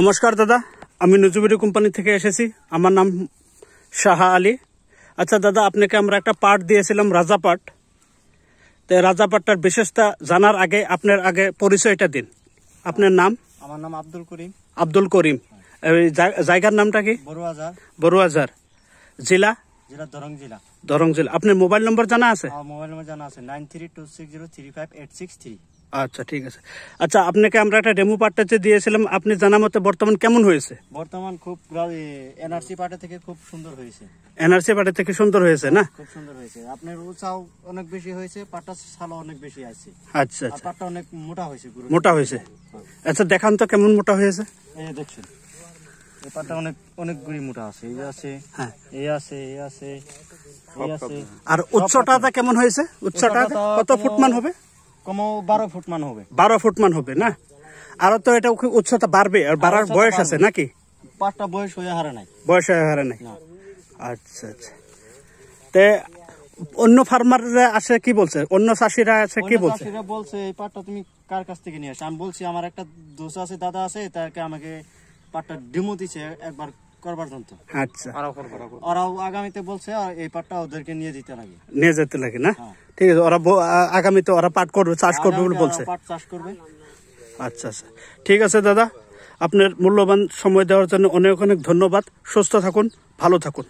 নমস্কার দাদা আমি নজুবিরি কোম্পানি থেকে এসেছি আমার নাম শাহা আলী আচ্ছা দাদা আপনাকে আমরা একটা পাট দিয়েছিলাম রাজা পাট তো রাজা পাটটার বিশেষতা জানার আগে আপনার আগে পরিচয়টা দিন আপনার নাম আমার নাম আব্দুল করিম আব্দুল করিম জায়গার নামটা কি বড়ুয়াজার বড়ুয়াজার জেলা জেলা দরং জেলা দরং জেলা আপনার মোবাইল নম্বর জানা আছে মোবাইল নম্বর জানা আছে nine three two six zero three five eight six three আচ্ছা ঠিক আছে আচ্ছা আপনাকে আমরা একটা ডেমো পার্টটা যে দিয়েছিলাম আপনি জানা মতে বর্তমান কেমন হয়েছে বর্তমান খুব এনআরসি পার্টে থেকে খুব সুন্দর হয়েছে এনআরসি পার্টে থেকে সুন্দর হয়েছে না খুব সুন্দর হয়েছে আপনার উঁচাও অনেক বেশি হয়েছে পাটটা সালা অনেক বেশি আছে আচ্ছা আচ্ছা পাটটা অনেক মোটা হয়েছে মোটা হয়েছে হ্যাঁ। আচ্ছা দেখান তো কেমন মোটা হয়েছে এই দেখছেন এই পাটটা অনেক অনেকগুলি মোটা আছে এই আছে হ্যাঁ এই আছে এই আছে আর উচ্চটা কেমন হয়েছে উচ্চটা কত ফুট মান হবে কমও বারো ফুট মান হবে বারো ফুট মান হবে না আরো তো এটা উচ্চতা বাড়বে আর বাড়ার বয়স আছে নাকি পাঁচটা বয়স হয়ে হারে নাই বয়স হয়ে হারে নাই আচ্ছা আচ্ছা তে অন্য ফার্মাররা আসে কি বলছে অন্য চাষিরা আছে কি বলছে বলছে এই পাটটা তুমি কার কাছ থেকে নিয়ে আমি বলছি আমার একটা দোষ আছে দাদা আছে তাকে আমাকে পাটটা ডিমো দিছে একবার আচ্ছা ওরাও আগামীতে বলছে এই ওদেরকে নিয়ে যেতে লাগে নিয়ে যেতে লাগে না হ্যাঁ। ঠিক আছে ওরা আগামীতে ওরা করবে করবে বলে বলছে আচ্ছা আচ্ছা ঠিক আছে দাদা আপনার মূল্যবান সময় দেওয়ার জন্য অনেক অনেক ধন্যবাদ সুস্থ থাকুন ভালো থাকুন